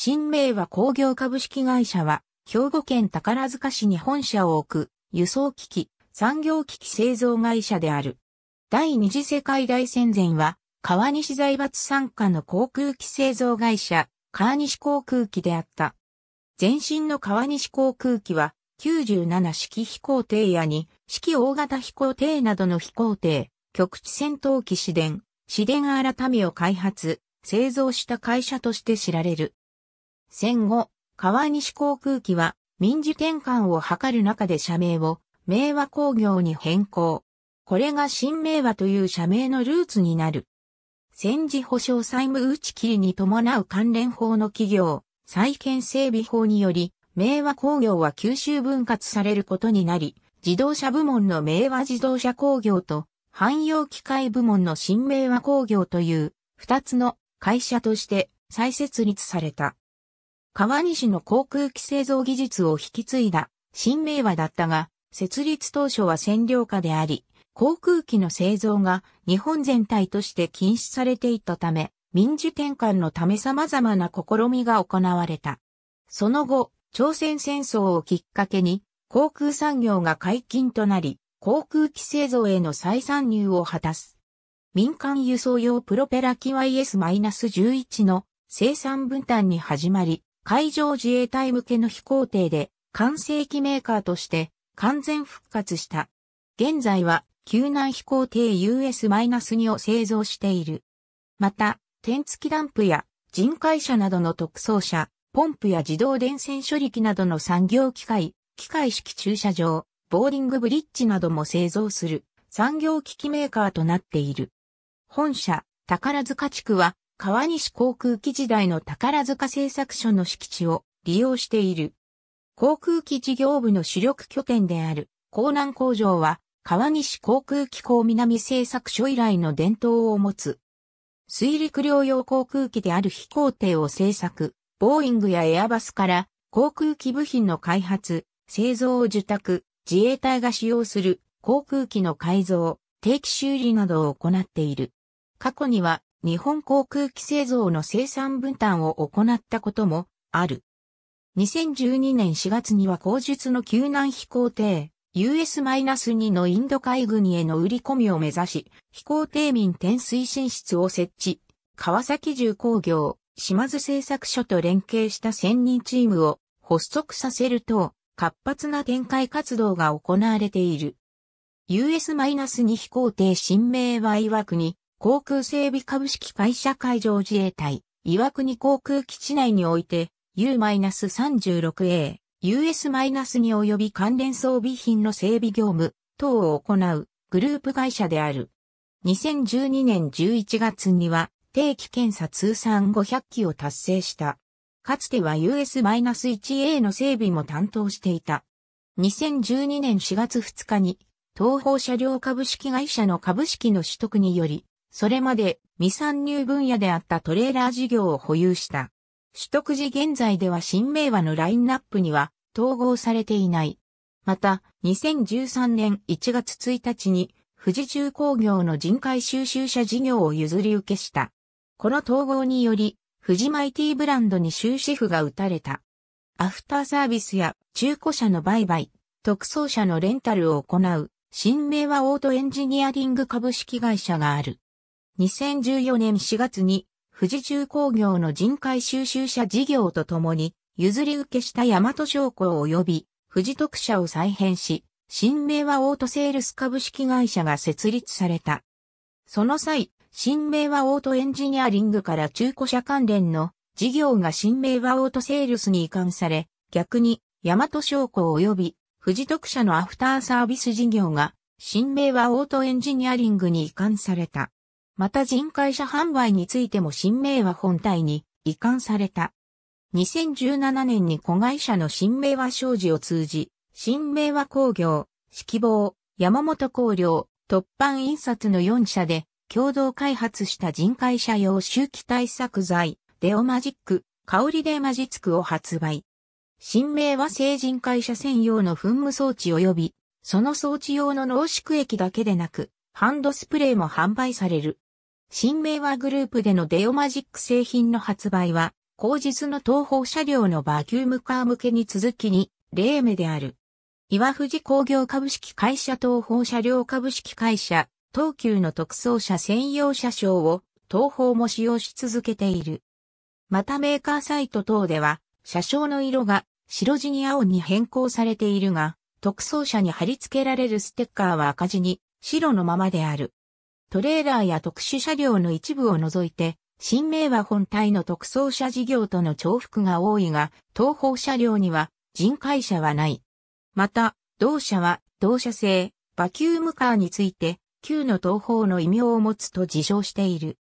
新名和工業株式会社は、兵庫県宝塚市に本社を置く、輸送機器、産業機器製造会社である。第二次世界大戦前は、川西財閥参加の航空機製造会社、川西航空機であった。前身の川西航空機は、97式飛行艇やに、式大型飛行艇などの飛行艇、局地戦闘機市電、市電改めを開発、製造した会社として知られる。戦後、川西航空機は民事転換を図る中で社名を明和工業に変更。これが新明和という社名のルーツになる。戦時保障債務打ち切りに伴う関連法の企業、再建整備法により、明和工業は九州分割されることになり、自動車部門の明和自動車工業と、汎用機械部門の新明和工業という、二つの会社として再設立された。川西の航空機製造技術を引き継いだ新名和だったが、設立当初は占領下であり、航空機の製造が日本全体として禁止されていたため、民主転換のため様々な試みが行われた。その後、朝鮮戦争をきっかけに、航空産業が解禁となり、航空機製造への再参入を果たす。民間輸送用プロペラ機 YS-11 の生産分担に始まり、海上自衛隊向けの飛行艇で、完成機メーカーとして完全復活した。現在は、救難飛行艇 US-2 を製造している。また、点付きダンプや人海車などの特装車、ポンプや自動電線処理機などの産業機械、機械式駐車場、ボーリングブリッジなども製造する産業機器メーカーとなっている。本社、宝塚地区は川西航空機時代の宝塚製作所の敷地を利用している。航空機事業部の主力拠点である江南工場は川西航空機構南製作所以来の伝統を持つ。水陸両用航空機である飛行艇を製作、ボーイングやエアバスから航空機部品の開発、製造を受託、自衛隊が使用する航空機の改造、定期修理などを行っている。過去には日本航空機製造の生産分担を行ったこともある。2012年4月には後述の救難飛行艇 US-2 のインド海軍への売り込みを目指し、飛行艇民転推進室を設置、川崎重工業、島津製作所と連携した専任チームを発足させると、活発な展開活動が行われている。US-2 飛行艇新名は岩国、航空整備株式会社海上自衛隊、岩国航空基地内において、U-36A、US- に及び関連装備品の整備業務等を行うグループ会社である。2012年11月には定期検査通算500機を達成した。かつては US-1A の整備も担当していた。2012年4月2日に東方車両株式会社の株式の取得によりそれまで未参入分野であったトレーラー事業を保有した。取得時現在では新名和のラインナップには統合されていない。また、2013年1月1日に富士重工業の人海収集車事業を譲り受けした。この統合により、富士マイティブランドに終止符が打たれた。アフターサービスや中古車の売買、特装車のレンタルを行う、新名和オートエンジニアリング株式会社がある。2014年4月に富士重工業の人海収集車事業とともに譲り受けした大和商工及び富士特社を再編し、新名和オートセールス株式会社が設立された。その際、新名和オートエンジニアリングから中古車関連の事業が新名和オートセールスに移管され、逆に大和商工及び富士特社のアフターサービス事業が新名和オートエンジニアリングに移管された。また人会社販売についても新名は本体に移管された。2017年に子会社の新名は商事を通じ、新名は工業、四季棒、山本工業、突版印刷の4社で共同開発した人会社用周期対策剤、デオマジック、香りデマジツクを発売。新名は成人会社専用の噴霧装置及び、その装置用の濃縮液だけでなく、ハンドスプレーも販売される。新明和グループでのデオマジック製品の発売は、後日の東方車両のバキュームカー向けに続きに、例目である。岩藤工業株式会社東方車両株式会社、東急の特装車専用車掌を東方も使用し続けている。またメーカーサイト等では、車掌の色が白地に青に変更されているが、特装車に貼り付けられるステッカーは赤地に白のままである。トレーラーや特殊車両の一部を除いて、新名は本体の特装車事業との重複が多いが、東方車両には人会車はない。また、同社は同社製、バキュームカーについて、旧の東方の異名を持つと自称している。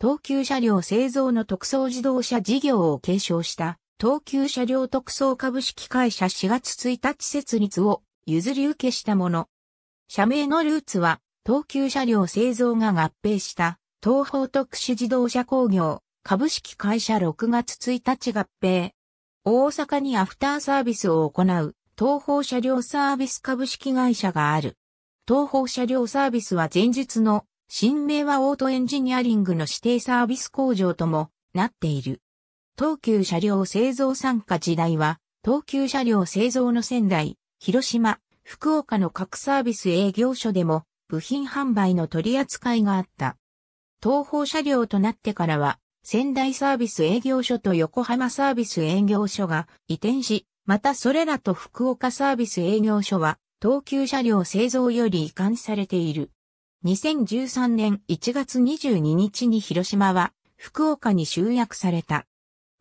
東急車両製造の特装自動車事業を継承した、東急車両特装株式会社4月1日設立を譲り受けしたもの。社名のルーツは、東急車両製造が合併した東方特殊自動車工業株式会社6月1日合併。大阪にアフターサービスを行う東方車両サービス株式会社がある。東方車両サービスは前日の新名はオートエンジニアリングの指定サービス工場ともなっている。東急車両製造参加時代は東急車両製造の仙台、広島、福岡の各サービス営業所でも部品販売の取り扱いがあった。東方車両となってからは、仙台サービス営業所と横浜サービス営業所が移転し、またそれらと福岡サービス営業所は、東急車両製造より移管されている。2013年1月22日に広島は福岡に集約された。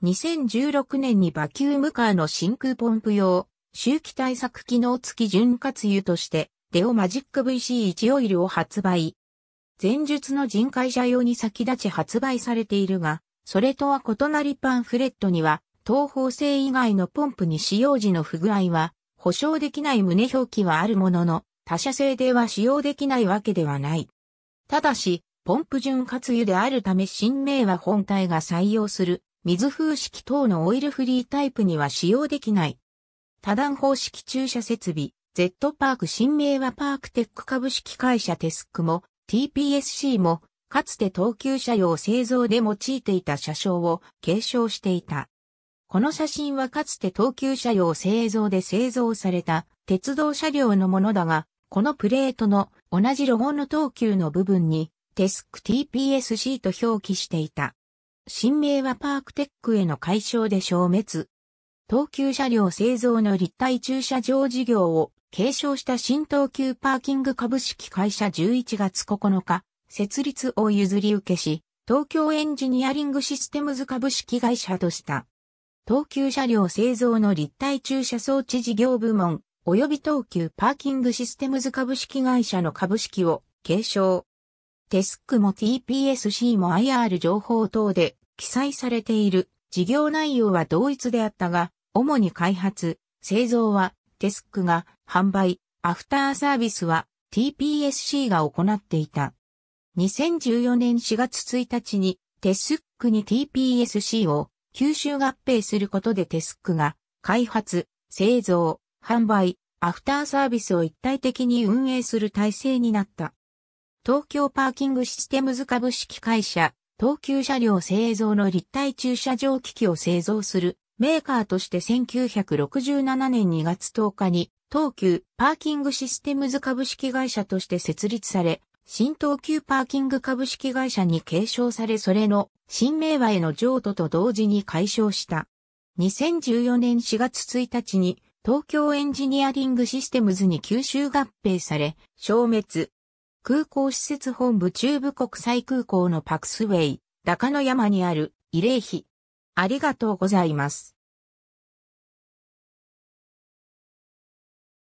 2016年にバキュームカーの真空ポンプ用、周期対策機能付き潤滑油としてデオマジック VC1 オイルを発売。前述の人会社用に先立ち発売されているが、それとは異なりパンフレットには、東方製以外のポンプに使用時の不具合は、保証できない旨表記はあるものの、他社製では使用できないわけではない。ただし、ポンプ潤滑油であるため新名は本体が採用する水風式等のオイルフリータイプには使用できない。多段方式駐車設備、Z パーク新名はパークテック株式会社テスクも TPSC もかつて東急車用製造で用いていた車掌を継承していた。この写真はかつて東急車用製造で製造された鉄道車両のものだが、このプレートの同じロゴの東急の部分にテスク TPSC と表記していた。新名はパークテックへの解消で消滅。東急車両製造の立体駐車場事業を継承した新東急パーキング株式会社11月9日、設立を譲り受けし、東京エンジニアリングシステムズ株式会社とした。東急車両製造の立体駐車装置事業部門、及び東急パーキングシステムズ株式会社の株式を継承。テスクも TPSC も IR 情報等で記載されている事業内容は同一であったが、主に開発、製造はデスクが販売、アフターサービスは TPSC が行っていた。2014年4月1日にテスックに TPSC を吸収合併することでテスックが開発、製造、販売、アフターサービスを一体的に運営する体制になった。東京パーキングシステムズ株式会社、東急車両製造の立体駐車場機器を製造するメーカーとして1967年2月10日に、東急パーキングシステムズ株式会社として設立され、新東急パーキング株式会社に継承されそれの新名和への譲渡と同時に解消した。2014年4月1日に東京エンジニアリングシステムズに吸収合併され、消滅。空港施設本部中部国際空港のパクスウェイ、高野山にある慰霊碑ありがとうございます。